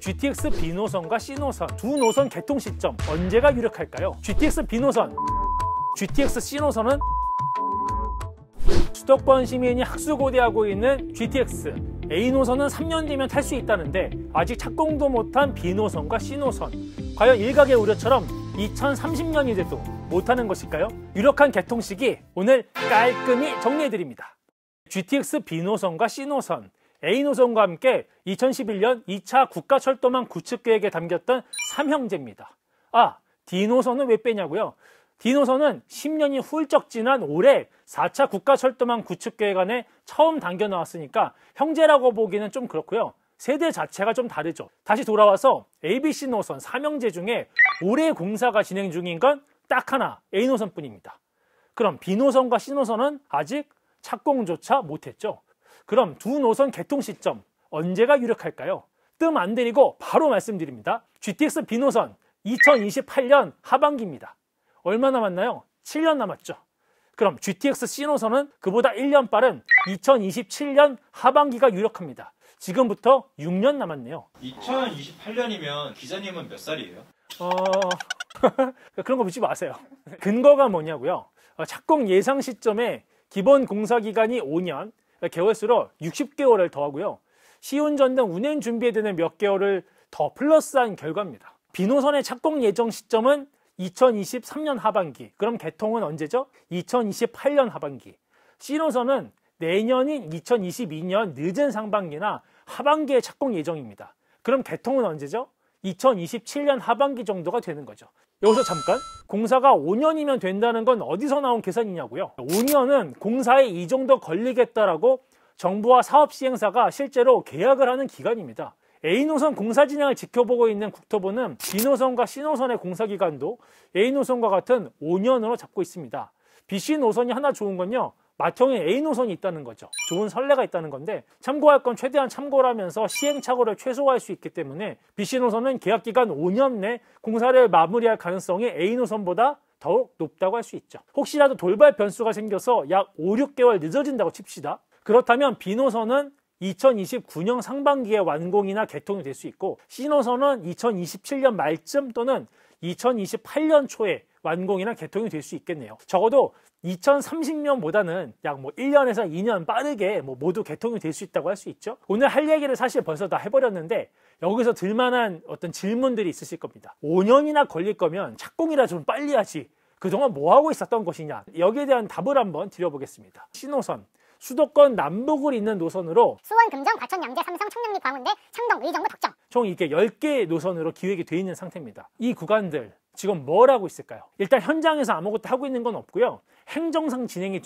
GTX B 노선과 C 노선 두 노선 개통 시점 언제가 유력할까요? GTX B 노선 GTX C 노선은 수도권 시민이 학수고대하고 있는 GTX A 노선은 3년 뒤면 탈 수 있다는데 아직 착공도 못한 B 노선과 C 노선 과연 일각의 우려처럼 2030년이 돼도 못하는 것일까요? 유력한 개통 시기 오늘 깔끔히 정리해드립니다 GTX B 노선과 C 노선 A노선과 함께 2011년 2차 국가철도망 구축계획에 담겼던 3형제입니다. 아, D노선은 왜 빼냐고요? D노선은 10년이 훌쩍 지난 올해 4차 국가철도망 구축계획 안에 처음 당겨 나왔으니까 형제라고 보기는 좀 그렇고요. 세대 자체가 좀 다르죠. 다시 돌아와서 ABC 노선 3형제 중에 올해 공사가 진행 중인 건 딱 하나 A 노선뿐입니다. 그럼 B 노선과 C 노선은 아직 착공조차 못했죠. 그럼 두 노선 개통 시점 언제가 유력할까요? 뜸 안 들이고 바로 말씀드립니다. GTX B 노선 2028년 하반기입니다. 얼마 남았나요? 7년 남았죠. 그럼 GTX C 노선은 그보다 1년 빠른 2027년 하반기가 유력합니다. 지금부터 6년 남았네요. 2028년이면 기자님은 몇 살이에요? 어... 그런 거 묻지 마세요. 근거가 뭐냐고요? 어, 착공 예상 시점에 기본 공사 기간이 5년, 개월수로 60개월을 더하고요. 시운전 등 운행 준비에 드는 몇 개월을 더 플러스한 결과입니다. 비노선의 착공 예정 시점은 2023년 하반기. 그럼 개통은 언제죠? 2028년 하반기. 시노선은 내년인 2022년 늦은 상반기나 하반기에 착공 예정입니다. 그럼 개통은 언제죠? 2027년 하반기 정도가 되는 거죠. 여기서 잠깐 공사가 5년이면 된다는 건 어디서 나온 계산이냐고요 5년은 공사에 이 정도 걸리겠다라고 정부와 사업시행사가 실제로 계약을 하는 기간입니다 A노선 공사 진행을 지켜보고 있는 국토부는 B노선과 C노선의 공사 기간도 A노선과 같은 5년으로 잡고 있습니다 BC노선이 하나 좋은 건요 마통에 A 노선이 있다는 거죠. 좋은 선례가 있다는 건데 참고할 건 최대한 참고를 하면서 시행착오를 최소화할 수 있기 때문에 BC 노선은 계약 기간 5년 내 공사를 마무리할 가능성이 A 노선보다 더욱 높다고 할 수 있죠. 혹시라도 돌발 변수가 생겨서 약 5, 6개월 늦어진다고 칩시다. 그렇다면 B 노선은 2029년 상반기에 완공이나 개통이 될 수 있고 C 노선은 2027년 말쯤 또는 2028년 초에 완공이나 개통이 될 수 있겠네요. 적어도 2030년보다는 약 뭐 1년에서 2년 빠르게 뭐 모두 개통이 될 수 있다고 할 수 있죠. 오늘 할 얘기를 사실 벌써 다 해버렸는데 여기서 들만한 어떤 질문들이 있으실 겁니다. 5년이나 걸릴 거면 착공이라 좀 빨리 하지. 그동안 뭐하고 있었던 것이냐. 여기에 대한 답을 한번 드려보겠습니다. 신호선. 수도권 남북을 잇는 노선으로 수원, 금정, 과천, 양재, 삼성, 청량리, 광운대, 창동, 의정부, 덕정 총 이렇게 10개의 노선으로 기획이 돼 있는 상태입니다. 이 구간들 지금 뭘 하고 있을까요? 일단 현장에서 아무것도 하고 있는 건 없고요. 행정상 진행이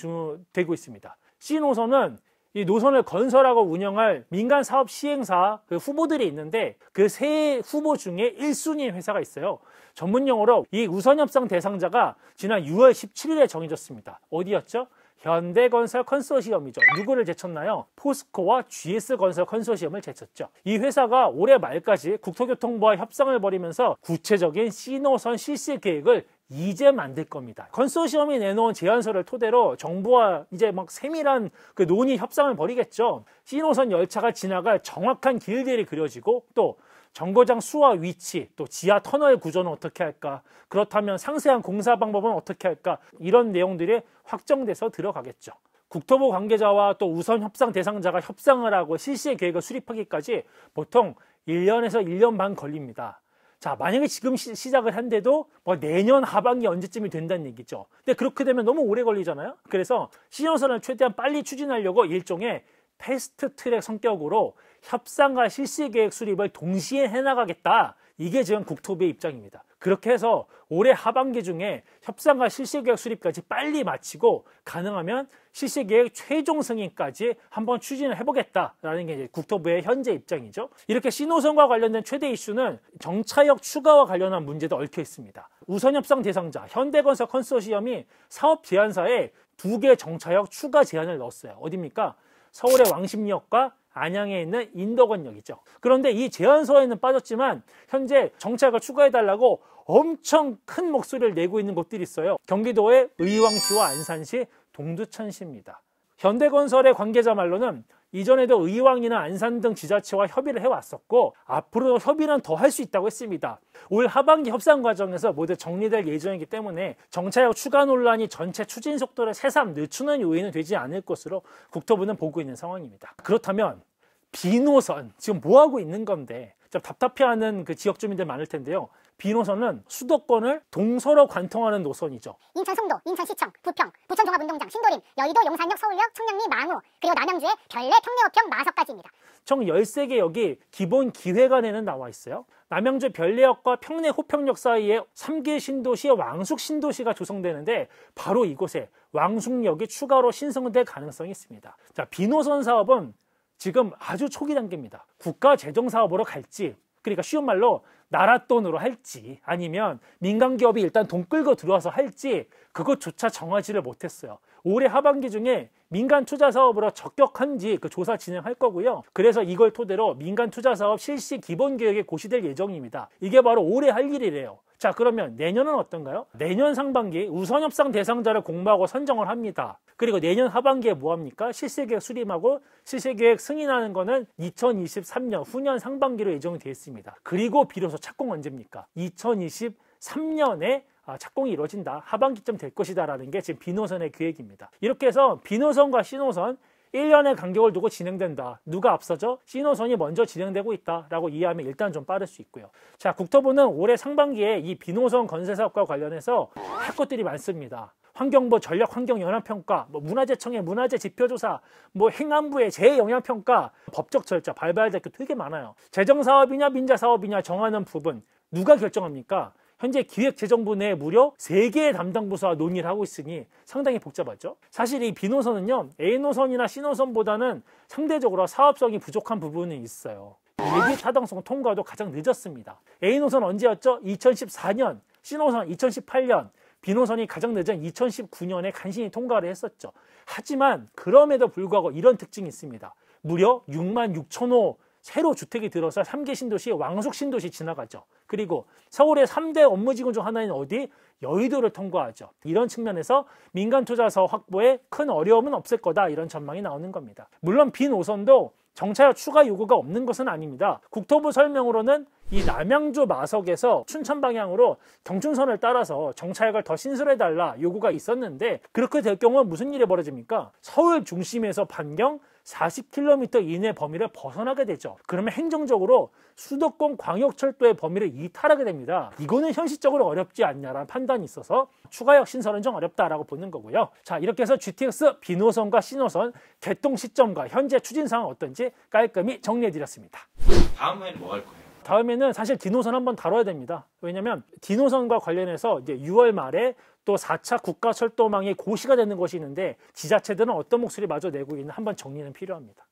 되고 있습니다. C 노선은 이 노선을 건설하고 운영할 민간 사업 시행사 그 후보들이 있는데 그 세 후보 중에 1순위 회사가 있어요. 전문 용어로 이 우선 협상 대상자가 지난 6월 17일에 정해졌습니다. 어디였죠? 현대건설 컨소시엄이죠. 누구를 제쳤나요? 포스코와 GS건설 컨소시엄을 제쳤죠. 이 회사가 올해 말까지 국토교통부와 협상을 벌이면서 구체적인 신호선 실시 계획을 이제 만들 겁니다. 컨소시엄이 내놓은 제안서를 토대로 정부와 이제 막 세밀한 그 논의 협상을 벌이겠죠. 신호선 열차가 지나갈 정확한 길들이 그려지고 또 정거장 수와 위치, 또 지하 터널 구조는 어떻게 할까? 그렇다면 상세한 공사 방법은 어떻게 할까? 이런 내용들이 확정돼서 들어가겠죠. 국토부 관계자와 또 우선 협상 대상자가 협상을 하고 실시의 계획을 수립하기까지 보통 1년에서 1년 반 걸립니다. 자, 만약에 지금 시, 작을 한데도 뭐 내년 하반기 언제쯤이 된다는 얘기죠. 근데 그렇게 되면 너무 오래 걸리잖아요. 그래서 시정선을 최대한 빨리 추진하려고 일종의 패스트 트랙 성격으로 협상과 실시 계획 수립을 동시에 해나가겠다. 이게 지금 국토부의 입장입니다. 그렇게 해서 올해 하반기 중에 협상과 실시계획 수립까지 빨리 마치고 가능하면 실시계획 최종 승인까지 한번 추진을 해보겠다라는 게 국토부의 현재 입장이죠. 이렇게 신호선과 관련된 최대 이슈는 정차역 추가와 관련한 문제도 얽혀 있습니다. 우선 협상 대상자 현대건설 컨소시엄이 사업 제안서에두 개 정차역 추가 제안을 넣었어요. 어딥니까? 서울의 왕십리역과 안양에 있는 인덕원역 이죠 그런데 이 제안서에는 빠졌지만 현재 정착을 추가해달라고 엄청 큰 목소리를 내고 있는 곳들이 있어요. 경기도의 의왕시와 안산시, 동두천시입니다. 현대건설의 관계자 말로는 이전에도 의왕이나 안산 등 지자체와 협의를 해왔었고 앞으로 협의는 더 할 수 있다고 했습니다. 올 하반기 협상 과정에서 모두 정리될 예정이기 때문에 정차역 추가 논란이 전체 추진 속도를 새삼 늦추는 요인은 되지 않을 것으로 국토부는 보고 있는 상황입니다. 그렇다면 비노선 지금 뭐 하고 있는 건데 좀 답답해하는 그 지역 주민들 많을 텐데요. 비 노선은 수도권을 동서로 관통하는 노선이죠. 인천 송도, 인천 시청, 부평, 부천 종합운동장, 신도림, 여의도, 용산역, 서울역, 청량리, 망우, 그리고 남양주의 별내, 평내호평, 마석까지입니다. 총 13개 역이 기본 기회안에는 나와 있어요. 남양주 별내역과 평내 호평역 사이에 3개 신도시의 왕숙 신도시가 조성되는데 바로 이곳에 왕숙역이 추가로 신성될 가능성이 있습니다. 자, 비노선 사업은 지금 아주 초기 단계입니다. 국가 재정 사업으로 갈지 그러니까 쉬운 말로 나라 돈으로 할지 아니면 민간 기업이 일단 돈 끌고 들어와서 할지 그것조차 정하지를 못했어요. 올해 하반기 중에 민간 투자 사업으로 적격한지 그 조사 진행할 거고요. 그래서 이걸 토대로 민간 투자 사업 실시 기본 계획에 고시될 예정입니다. 이게 바로 올해 할 일이래요. 자 그러면 내년은 어떤가요? 내년 상반기 우선협상 대상자를 공모하고 선정을 합니다. 그리고 내년 하반기에 뭐합니까? 실세계획 수립하고 실세계획 승인하는 거는 2023년 후년 상반기로 예정이 되어 있습니다. 그리고 비로소 착공 언제입니까? 2023년에 아, 착공이 이루어진다. 하반기쯤 될 것이다라는 게 지금 비노선의 계획입니다. 이렇게 해서 비노선과 신호선 1년의 간격을 두고 진행된다. 누가 앞서죠? 신호선이 먼저 진행되고 있다라고 이해하면 일단 좀 빠를 수 있고요. 자, 국토부는 올해 상반기에 이 비노선 건설 사업과 관련해서 할 것들이 많습니다. 환경부 전략 환경 영향 평가, 뭐 문화재청의 문화재 지표 조사, 뭐 행안부의 재해 영향 평가, 법적 절차 발발될 게 되게 많아요. 재정 사업이냐 민자 사업이냐 정하는 부분 누가 결정합니까? 현재 기획재정부 내 무려 3개의 담당 부서와 논의를 하고 있으니 상당히 복잡하죠. 사실 이 B노선은요. A노선이나 C노선보다는 상대적으로 사업성이 부족한 부분이 있어요. 예비 타당성 통과도 가장 늦었습니다. A노선 언제였죠? 2014년, C노선 2018년, 비노선이 가장 늦은 2019년에 간신히 통과를 했었죠. 하지만 그럼에도 불구하고 이런 특징이 있습니다. 무려 6만 6천 호 새로 주택이 들어서 3개 신도시 왕숙 신도시 지나가죠. 그리고 서울의 3대 업무지구 중 하나인 어디? 여의도를 통과하죠. 이런 측면에서 민간 투자서 확보에 큰 어려움은 없을 거다 이런 전망이 나오는 겁니다. 물론 빈 오선도 정차역 추가 요구가 없는 것은 아닙니다. 국토부 설명으로는 이 남양주 마석에서 춘천 방향으로 경춘선을 따라서 정찰역을더 신설해달라 요구가 있었는데 그렇게 될 경우 무슨 일이 벌어집니까? 서울 중심에서 반경 40km 이내 범위를 벗어나게 되죠. 그러면 행정적으로 수도권 광역철도의 범위를 이탈하게 됩니다. 이거는 현실적으로 어렵지 않냐라는 판단이 있어서 추가역 신설은 좀 어렵다라고 보는 거고요. 자 이렇게 해서 GTX 비노선과 신호선 개통 시점과 현재 추진 상황 어떤지 깔끔히 정리해드렸습니다. 다음에는 뭐 할 거예요? 다음에는 사실 디노선 한번 다뤄야 됩니다. 왜냐하면 디노선과 관련해서 이제 6월 말에 또 4차 국가 철도망이 고시가 되는 것이 있는데 지자체들은 어떤 목소리 마저 내고 있는 한번 정리는 필요합니다.